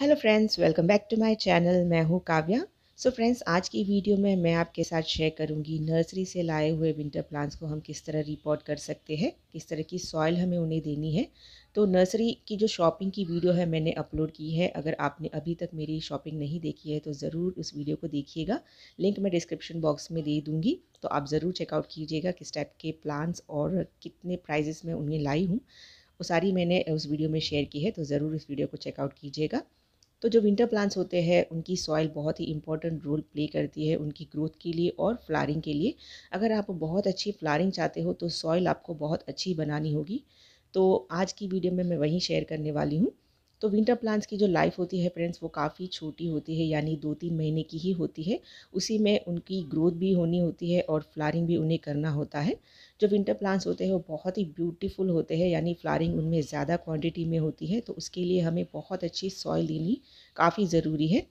hello friends welcome back to my channel मैं हूं काव्या सो so friends आज की वीडियो में मैं आपके साथ शेयर करूंगी नर्सरी से लाए हुए विंटर प्लांट्स को हम किस तरह रिपोर्ट कर सकते हैं किस तरह की सॉइल हमें उन्हें देनी है तो नर्सरी की जो शॉपिंग की वीडियो है मैंने अपलोड की है अगर आपने अभी तक मेरी शॉपिंग नहीं देखी है तो ज़रूर उस वीडियो को देखिएगा लिंक मैं डिस्क्रिप्शन बॉक्स में दे दूँगी तो आप ज़रूर चेकआउट कीजिएगा किस टाइप के प्लांट्स और कितने प्राइजेस में उन्हें लाई हूँ वो सारी मैंने उस वीडियो में शेयर की है तो ज़रूर इस वीडियो को चेकआउट कीजिएगा तो जो विंटर प्लांट्स होते हैं उनकी सॉइल बहुत ही इंपॉर्टेंट रोल प्ले करती है उनकी ग्रोथ के लिए और फ्लारिंग के लिए अगर आप बहुत अच्छी फ्लारिंग चाहते हो तो सॉइल आपको बहुत अच्छी बनानी होगी तो आज की वीडियो में मैं वही शेयर करने वाली हूँ तो विंटर प्लांट्स की जो लाइफ होती है फ्रेंड्स वो काफ़ी छोटी होती है यानी दो तीन महीने की ही होती है उसी में उनकी ग्रोथ भी होनी होती है और फ्लारिंग भी उन्हें करना होता है जो विंटर प्लांट्स होते हैं वो बहुत ही ब्यूटीफुल होते हैं यानी फ्लारिंग उनमें ज़्यादा क्वान्टिटी में होती है तो उसके लिए हमें बहुत अच्छी सॉइल देनी काफ़ी ज़रूरी है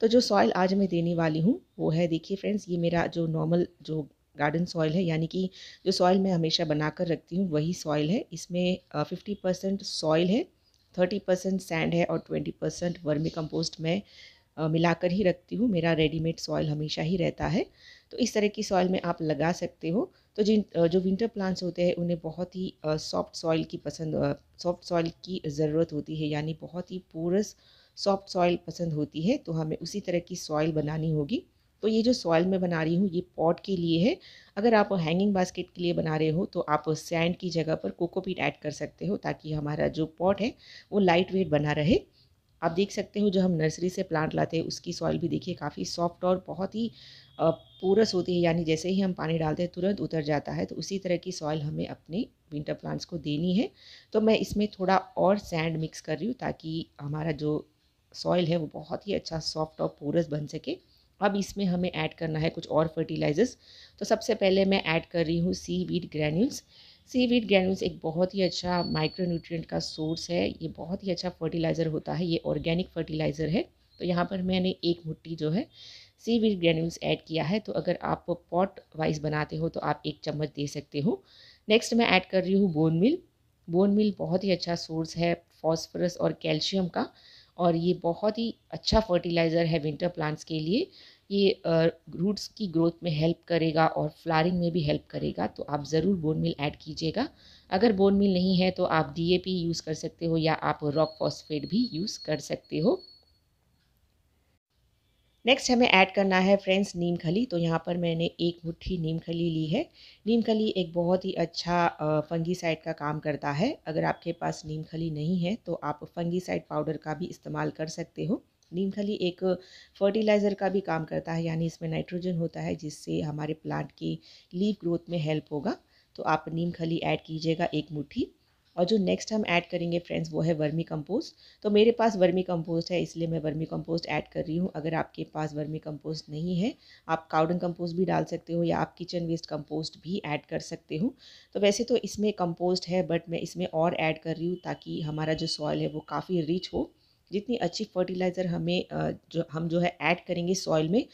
तो जो सॉइल आज मैं देने वाली हूँ वो है देखिए फ्रेंड्स ये मेरा जो नॉर्मल जो गार्डन सॉइल है यानी कि जो सॉइल मैं हमेशा बना कर रखती हूँ वही सॉइल है इसमें फिफ्टी परसेंट सॉइल है थर्टी परसेंट सैंड है और ट्वेंटी परसेंट वर्मी कंपोस्ट मैं मिलाकर ही रखती हूँ मेरा रेडीमेड सॉइल हमेशा ही रहता है तो इस तरह की सॉइल में आप लगा सकते हो तो जिन जो विंटर प्लांट्स होते हैं उन्हें बहुत ही सॉफ्ट सॉइल की पसंद सॉफ्ट सॉइल की ज़रूरत होती है यानी बहुत ही पोरस सॉफ्ट सॉइल पसंद होती है तो हमें उसी तरह की सॉइल बनानी होगी तो ये जो सॉइल मैं बना रही हूँ ये पॉट के लिए है अगर आप हैंगिंग बास्केट के लिए बना रहे हो तो आप सैंड की जगह पर कोकोपीट ऐड कर सकते हो ताकि हमारा जो पॉट है वो लाइट वेट बना रहे आप देख सकते हो जो हम नर्सरी से प्लांट लाते हैं उसकी सॉइल भी देखिए काफ़ी सॉफ्ट और बहुत ही पूरस होती है यानी जैसे ही हम पानी डालते हैं तुरंत उतर जाता है तो उसी तरह की सॉइल हमें अपने विंटर प्लांट्स को देनी है तो मैं इसमें थोड़ा और सैंड मिक्स कर रही हूँ ताकि हमारा जो सॉइल है वो बहुत ही अच्छा सॉफ्ट और पोरस बन सके अब इसमें हमें ऐड करना है कुछ और फर्टिलाइजर्स तो सबसे पहले मैं ऐड कर रही हूँ seaweed granules seaweed granules एक बहुत ही अच्छा माइक्रोन्यूट्रिएंट का सोर्स है ये बहुत ही अच्छा फर्टिलाइज़र होता है ये ऑर्गेनिक फर्टिलाइज़र है तो यहाँ पर मैंने एक मुट्टी जो है सी वीड ग्रैन्यूल्स ऐड किया है तो अगर आप पॉट वाइज बनाते हो तो आप एक चम्मच दे सकते हो नेक्स्ट मैं ऐड कर रही हूँ बोन मिल बोन मिल बहुत ही अच्छा सोर्स है फॉस्फरस और कैल्शियम का और ये बहुत ही अच्छा फर्टिलाइज़र है विंटर प्लांट्स के लिए ये रूट्स की ग्रोथ में हेल्प करेगा और फ्लारिंग में भी हेल्प करेगा तो आप ज़रूर बोन मिल ऐड कीजिएगा अगर बोन मिल नहीं है तो आप डीएपी यूज़ कर सकते हो या आप रॉक फॉस्फेट भी यूज़ कर सकते हो नेक्स्ट हमें ऐड करना है फ्रेंड्स नीम खली तो यहाँ पर मैंने एक मुट्ठी नीम खली ली है नीम खली एक बहुत ही अच्छा फंगी साइड का काम करता है अगर आपके पास नीम खली नहीं है तो आप फंगी साइड पाउडर का भी इस्तेमाल कर सकते हो नीम खली एक फर्टिलाइज़र का भी काम करता है यानी इसमें नाइट्रोजन होता है जिससे हमारे प्लांट की लीव ग्रोथ में हेल्प होगा तो आप नीम खली ऐड कीजिएगा एक मुट्ठी और जो नेक्स्ट हम ऐड करेंगे फ्रेंड्स वो है वर्मी कंपोस्ट तो मेरे पास वर्मी कंपोस्ट है इसलिए मैं वर्मी कंपोस्ट ऐड कर रही हूँ अगर आपके पास वर्मी कंपोस्ट नहीं है आप काउडन कंपोस्ट भी डाल सकते हो या आप किचन वेस्ट कंपोस्ट भी ऐड कर सकते हो तो वैसे तो इसमें कंपोस्ट है बट मैं इसमें और ऐड कर रही हूँ ताकि हमारा जो सॉइल है वो काफ़ी रिच हो जितनी अच्छी फर्टिलाइज़र हमें जो हम जो है ऐड करेंगे सॉइल में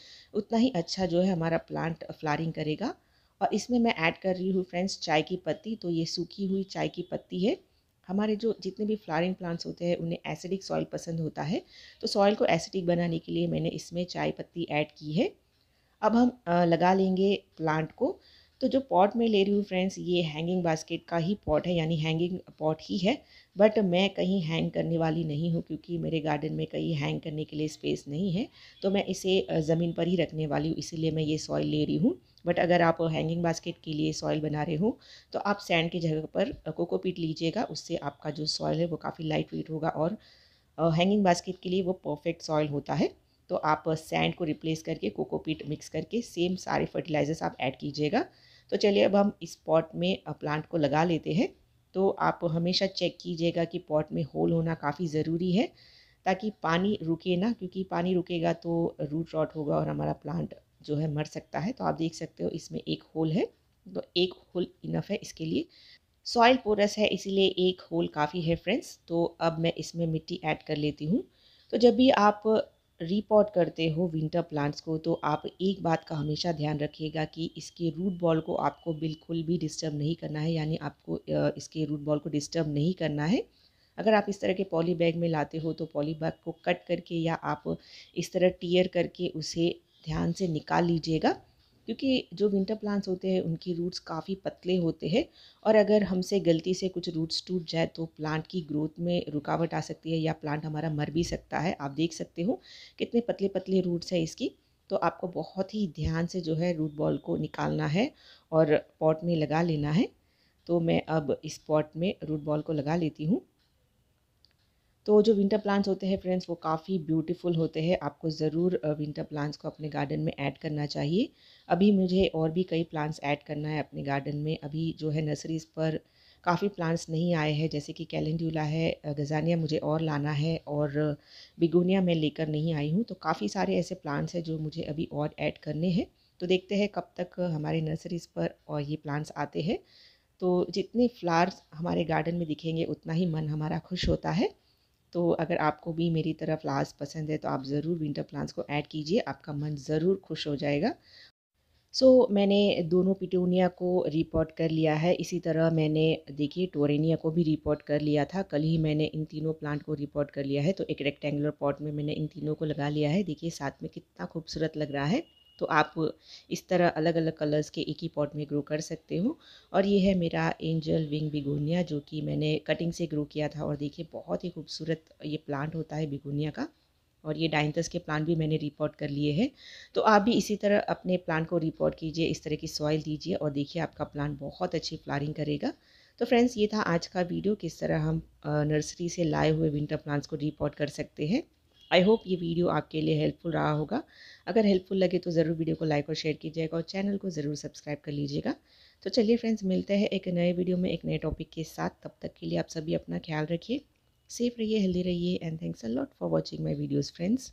उतना ही अच्छा जो है हमारा प्लांट फ्लारिंग करेगा और इसमें मैं ऐड कर रही हूँ फ्रेंड्स चाय की पत्ती तो ये सूखी हुई चाय की पत्ती है हमारे जो जितने भी फ्लावरिंग प्लांट्स होते हैं उन्हें एसिडिक सॉइल पसंद होता है तो सॉइल को एसिडिक बनाने के लिए मैंने इसमें चाय पत्ती ऐड की है अब हम लगा लेंगे प्लांट को तो जो पॉट में ले रही हूँ फ्रेंड्स ये हैंगिंग बास्केट का ही पॉट है यानी हैंगिंग पॉट ही है बट मैं कहीं हैंग करने वाली नहीं हूँ क्योंकि मेरे गार्डन में कहीं हैंग करने के लिए स्पेस नहीं है तो मैं इसे ज़मीन पर ही रखने वाली हूँ इसीलिए मैं ये सॉइल ले रही हूँ बट अगर आप हैंगिंग बास्केट के लिए सॉइल बना रहे हो तो आप सैंड की जगह पर कोकोपीट लीजिएगा उससे आपका जो सॉइल है वो काफ़ी लाइट वेट होगा और हैंगिंग बास्केट के लिए वो परफेक्ट सॉइल होता है तो आप सैंड को रिप्लेस करके कोकोपीट मिक्स करके सेम सारे फर्टिलाइजर्स आप ऐड कीजिएगा तो चलिए अब हम इस पॉट में प्लांट को लगा लेते हैं तो आप हमेशा चेक कीजिएगा कि पॉट में होल होना काफ़ी ज़रूरी है ताकि पानी रुके ना क्योंकि पानी रुकेगा तो रूट रॉट होगा और हमारा प्लांट जो है मर सकता है तो आप देख सकते हो इसमें एक होल है तो एक होल इनफ है इसके लिए सॉइल पोरस है इसीलिए एक होल काफ़ी है फ्रेंड्स तो अब मैं इसमें मिट्टी ऐड कर लेती हूँ तो जब भी आप रिपोर्ट करते हो विंटर प्लांट्स को तो आप एक बात का हमेशा ध्यान रखिएगा कि इसके रूट बॉल को आपको बिल्कुल भी डिस्टर्ब नहीं करना है यानी आपको इसके रूट बॉल को डिस्टर्ब नहीं करना है अगर आप इस तरह के पॉली बैग में लाते हो तो पॉली बैग को कट करके या आप इस तरह टीयर करके उसे ध्यान से निकाल लीजिएगा क्योंकि जो विंटर प्लांट्स होते हैं उनकी रूट्स काफ़ी पतले होते हैं और अगर हमसे गलती से कुछ रूट्स टूट जाए तो प्लांट की ग्रोथ में रुकावट आ सकती है या प्लांट हमारा मर भी सकता है आप देख सकते हो कितने पतले पतले रूट्स हैं इसकी तो आपको बहुत ही ध्यान से जो है रूट बॉल को निकालना है और पॉट में लगा लेना है तो मैं अब इस पॉट में रूट बॉल को लगा लेती हूँ तो जो विंटर प्लांट्स होते हैं फ्रेंड्स वो काफ़ी ब्यूटीफुल होते हैं आपको ज़रूर विंटर प्लांट्स को अपने गार्डन में ऐड करना चाहिए अभी मुझे और भी कई प्लांट्स ऐड करना है अपने गार्डन में अभी जो है नर्सरीज़ पर काफ़ी प्लांट्स नहीं आए हैं जैसे कि कैलेंडूला है गजानिया मुझे और लाना है और बिगोनिया मैं लेकर नहीं आई हूँ तो काफ़ी सारे ऐसे प्लांट्स हैं जो मुझे अभी और ऐड करने हैं तो देखते हैं कब तक हमारे नर्सरीज़ पर और ये प्लांट्स आते हैं तो जितने फ्लावर्स हमारे गार्डन में दिखेंगे उतना ही मन हमारा खुश होता है तो अगर आपको भी मेरी तरह फ्लावर्स पसंद है तो आप ज़रूर विंटर प्लांट्स को ऐड कीजिए आपका मन ज़रूर खुश हो जाएगा सो so, मैंने दोनों पिटोनिया को रिपोर्ट कर लिया है इसी तरह मैंने देखिए टोरेनिया को भी रिपोर्ट कर लिया था कल ही मैंने इन तीनों प्लांट को रिपोर्ट कर लिया है तो एक रेक्टेंगुलर पॉट में मैंने इन तीनों को लगा लिया है देखिए साथ में कितना खूबसूरत लग रहा है तो आप इस तरह अलग अलग कलर्स के एक ही पॉट में ग्रो कर सकते हो और ये है मेरा एंजल विंग बिगोनिया जो कि मैंने कटिंग से ग्रो किया था और देखिए बहुत ही खूबसूरत ये प्लांट होता है बिगोनिया का और ये डाइंथस के प्लांट भी मैंने रिपोर्ट कर लिए हैं तो आप भी इसी तरह अपने प्लांट को रिपोर्ट कीजिए इस तरह की सॉइल दीजिए और देखिए आपका प्लांट बहुत अच्छी फ्लारिंग करेगा तो फ्रेंड्स ये था आज का वीडियो किस तरह हम नर्सरी से लाए हुए विंटर प्लांट्स को रिपोर्ट कर सकते हैं आई होप ये वीडियो आपके लिए हेल्पफुल रहा होगा अगर हेल्पफुल लगे तो ज़रूर वीडियो को लाइक और शेयर कीजिएगा और चैनल को ज़रूर सब्सक्राइब कर लीजिएगा तो चलिए फ्रेंड्स मिलते हैं एक नए वीडियो में एक नए टॉपिक के साथ तब तक के लिए आप सभी अपना ख्याल रखिए सेफ रहिए हेल्दी रहिए and thanks a lot for watching my videos friends